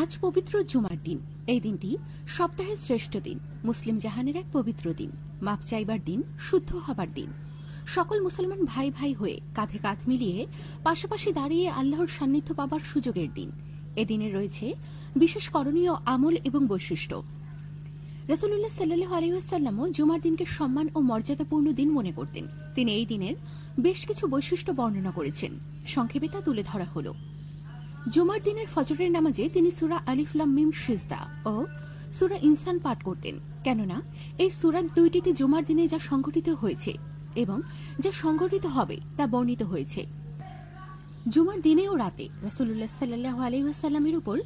আজ পবিত্র জুমার দিন এই দিনটি সপ্তাহের শ্রেষ্ঠ দিন মুসলিম জাহানের এক পবিত্র দিন মাপ চাইবার দিন শুদ্ধ হবার দিন সকল মুসলমান ভাই ভাই হয়ে কাঁধে কাঁধ মিলিয়ে পাশাপাশি দাঁড়িয়ে আল্লাহর সান্নিধ্য পাবার সুযোগের দিন এদিনে রয়েছে বিশেষ করণীয় আমল এবং বৈশিষ্ট্য রসুল্লাহ সাল্লু আলহিহাসাল্লামও জুমার দিনকে সম্মান ও মর্যাদাপূর্ণ দিন মনে করতেন তিনি এই দিনের বেশ কিছু বৈশিষ্ট্য বর্ণনা করেছেন সংক্ষেপে তা তুলে ধরা হলো। জুমার দিনের ফজরের নামাজে তিনি সুরা আলিফলাম মিম সিজদা ও সুরা ইনসান পাঠ করতেন কেননা এই সুরার দুইটিতে জুমার দিনে যা সংঘটিত হয়েছে এবং যা সংঘটিত হবে তা বর্ণিত হয়েছে জুমার দিনে ও রাতে রাসুল্লাহ সাল্লাহ আলহিহাসাল্লামের উপর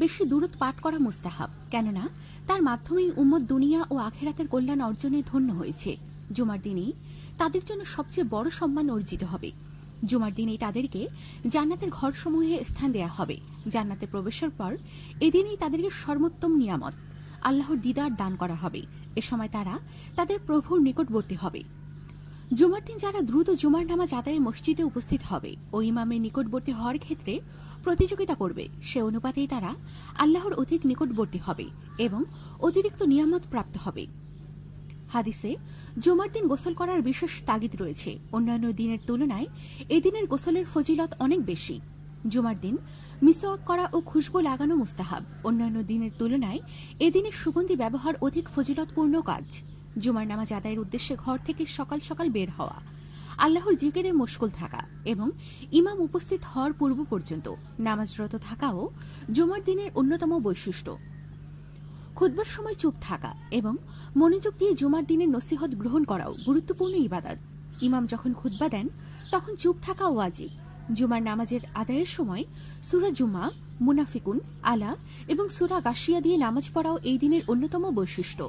বেশি দূরত পাঠ করা মুস্তাহাব কেননা তার মাধ্যমেই উম্মত দুনিয়া ও আখেরাতের কল্যাণ অর্জনে ধন্য হয়েছে জুমার দিনেই তাদের জন্য সবচেয়ে বড় সম্মান অর্জিত হবে জুমার দিনেই তাদেরকে জান্নাতের ঘরসমূহে স্থান দেয়া হবে জান্নাতে প্রবেশের পর এদিনই তাদেরকে সর্বোত্তম নিয়ামত আল্লাহর দিদার দান করা হবে এ সময় তারা তাদের প্রভুর নিকটবর্তী হবে জুমার দিন যারা দ্রুত জুমার নামাজ আদায়ে মসজিদে উপস্থিত হবে ও ইমামের নিকটবর্তী হওয়ার ক্ষেত্রে প্রতিযোগিতা করবে সে অনুপাতেই তারা আল্লাহর অধিক নিকটবর্তী হবে এবং অতিরিক্ত নিয়ামত প্রাপ্ত হবে হাদিসে জুমার দিন গোসল করার বিশেষ তাগিদ রয়েছে অন্যান্য দিনের তুলনায় এদিনের গোসলের ফজিলত অনেক বেশি জুমার দিন মিসওয়াক করা ও খুশবু লাগানো মুস্তাহাব অন্যান্য দিনের তুলনায় এদিনের সুগন্ধি ব্যবহার অধিক ফজিলতপূর্ণ কাজ জুমার নামাজ আদায়ের উদ্দেশ্যে ঘর থেকে সকাল সকাল বের হওয়া আল্লাহর জিকেরে মুশকুল থাকা এবং ইমাম উপস্থিত হওয়ার পূর্ব পর্যন্ত নামাজরত থাকাও জুমার দিনের অন্যতম বৈশিষ্ট্য খুদবার সময় চুপ থাকা এবং মনোযোগ দিয়ে জুমার দিনে নসিহত গ্রহণ করাও গুরুত্বপূর্ণ ইবাদত ইমাম যখন খুদ্া দেন তখন চুপ থাকা ওয়াজিব জুমার নামাজের আদায়ের সময় সুরা জুমা মুনাফিকুন আলা এবং সুরা গাশিয়া দিয়ে নামাজ পড়াও এই দিনের অন্যতম বৈশিষ্ট্য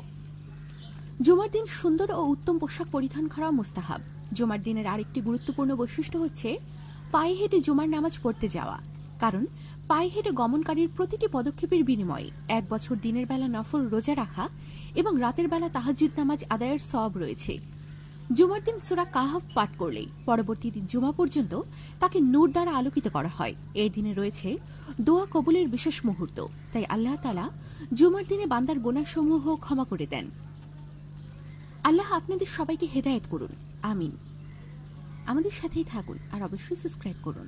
জুমার দিন সুন্দর ও উত্তম পোশাক পরিধান করা মোস্তাহাব জুমার দিনের আরেকটি গুরুত্বপূর্ণ বৈশিষ্ট্য হচ্ছে পায়ে হেঁটে জুমার নামাজ পড়তে যাওয়া কারণ পায়ে হেঁটে গমনকারীর প্রতিটি পদক্ষেপের বিনিময়ে এক বছর দিনের বেলা নফর রোজা রাখা এবং রাতের বেলা তাহাজুদ নামাজ আদায়ের সব রয়েছে জুমার দিন সুরা কাহাব পাঠ করলেই পরবর্তী জুমা পর্যন্ত তাকে নূর দ্বারা আলোকিত করা হয় এই দিনে রয়েছে দোয়া কবুলের বিশেষ মুহূর্ত তাই আল্লাহ তালা জুমার দিনে বান্দার গোনাসমূহ ক্ষমা করে দেন আল্লাহ আপনাদের সবাইকে হেদায়েত করুন আমিন আমাদের সাথেই থাকুন আর অবশ্যই সাবস্ক্রাইব করুন